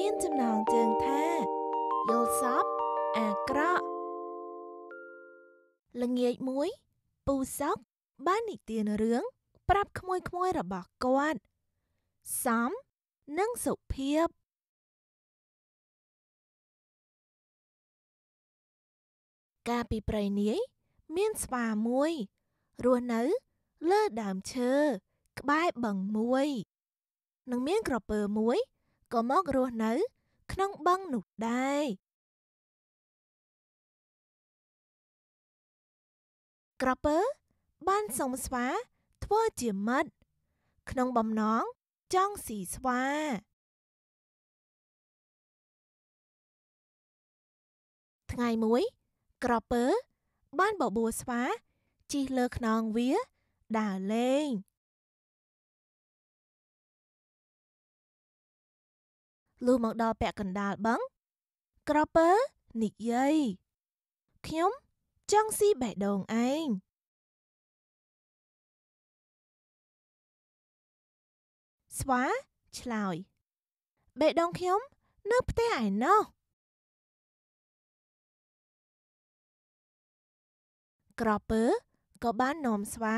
មានចំណងជើងថាយល់សពអាក្រក់ល្ងាចមួយ ពូសក់បាននិទានរឿងប្រាប់ក្មួយៗរបស់គាត់សំនិងសុភាពកាលពីព្រៃនាយមានស្វាមួយរស់នៅ លើដើមឈើក្បែរបឹងមួយ និងមានក្រពើមួយក៏មករស់នៅ ក្នុងបឹងនោះដែរក្រពើ បានសុំស្វា ធ្វើជាមិត្តក្នុងបំណង ចង់ស៊ីស្វាថ្ងៃមួយ ក្រពើ បានបបួលស្វាជិះលើខ្នងវាដើរលេង។លុះមកដល់ពាក់កណ្ដាលបឹងក្រពើនិយាយខ្ញុំចង់ស៊ីបេះដូងឯងស្វាឆ្លើយបេះដូងខ្ញុំនៅផ្ទះឯណោះក្រពើក៏បាននាំស្វា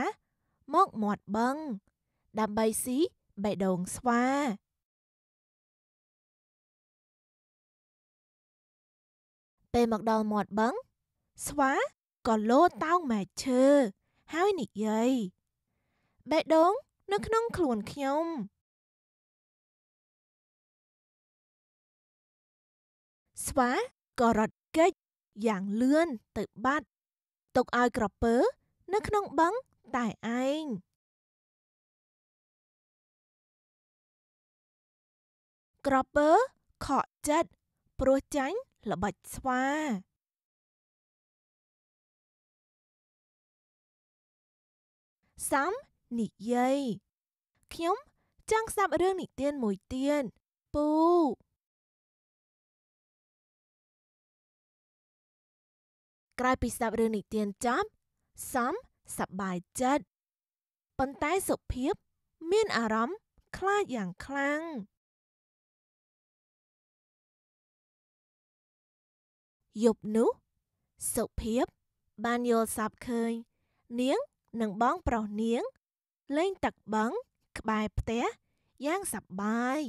មកមាត់បឹង ដើម្បីស៊ីបេះដូងស្វាពេលមកដល់មាត់បឹងស្វាក៏លោតតោងមែកឈើ ហើយនិយាយបេះដូងនៅក្នុងខ្លួនខ្ញុំស្វាក៏រត់គេចយ៉ាងលឿនទៅបាត់ទុកឲ្យក្រពើ នៅក្នុងបឹងតែឯងក្រពើខកចិត្តព្រោះចាញ់ល្បិចស្វាសាំនិយាយខ្ញុំចង់ស្ដាប់រឿងនិទានមួយទៀតពូក្រោយពីស្ដាប់រឿងនិទានចប់សាំសប្បាយចិត្តប៉ុន្តែសុភាពមាន អារម្មណ៍ខ្លាចយ៉ាង ខ្លាំងយប់នោះសុភាព បានយល់សប្ដឃើញនាងនិងបងប្រុសនាង លេងទឹកបឹង ក្បែរផ្ទះយ៉ាងសប្បាយ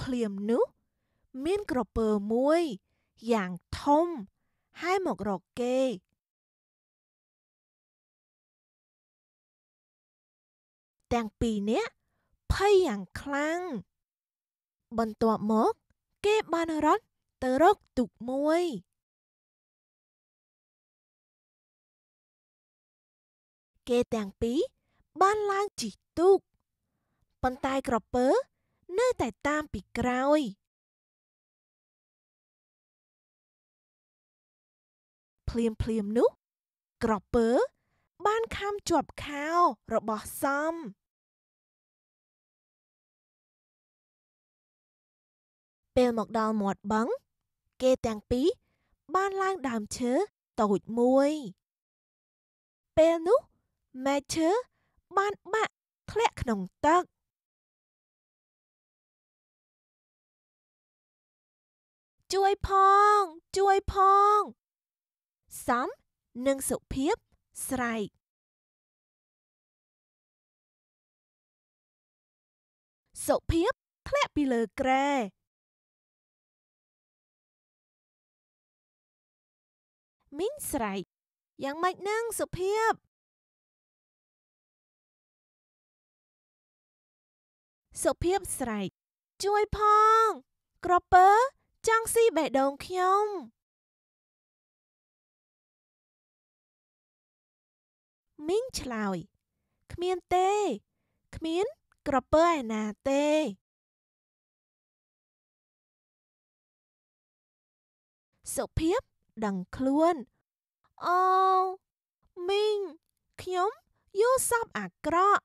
ភ្លាមនោះមានក្រពើមួយ យ៉ាងធំហែមករកគេទាំងពីរនាក់ភ័យយ៉ាងខ្លាំងបន្ទាប់មកគេបានរត់ទៅរកទូកមួយ គេទាំងពីរបានឡើងជិះទូកប៉ុន្តែក្រពើនៅតែតាមពីក្រោយភ្លាមភ្លាមនោះក្រពើបានខំជាប់ខោរបស់សំពេលមកដល់មាត់បឹងគេទាំងពីរបានឡើងដើមឈើតូចមួយ ពេលនោះមែកឈើបានបាក់ធ្លាក់ក្នុងទឹកជួយផង ជួយផងសំនិងសុភាពស្រែកសុភាពធ្លាក់ពីលើគ្រែមីងស្រែកយ៉ាងម៉េចនឹងសុភាពសុភាពស្រែកជួយផង ក្រពើចង់ស៊ីបេះដូងខ្ញុំមីងឆ្លើយគ្មានទេ គ្មាន ក្រពើឯណាទេសុភាពដឹងខ្លួន អូមីងខ្ញុំយល់សពអាក្រក់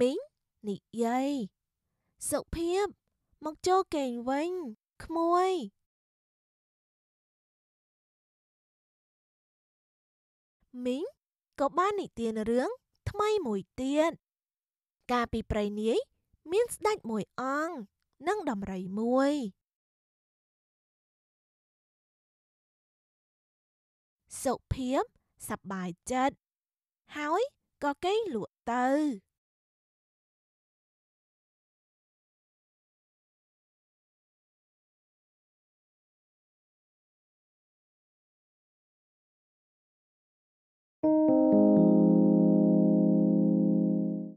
មីងនិយាយសុភាពមកចូលកេងវិញក្មួយមីងក៏បាននិទានរឿង ថ្មីមួយទៀតកាលពីព្រៃនាយមាន ស្ដេចមួយអង្គនិងដំរីមួយសុភាពសប្បាយចិត្តហើយក៏គេងលក់ទៅ។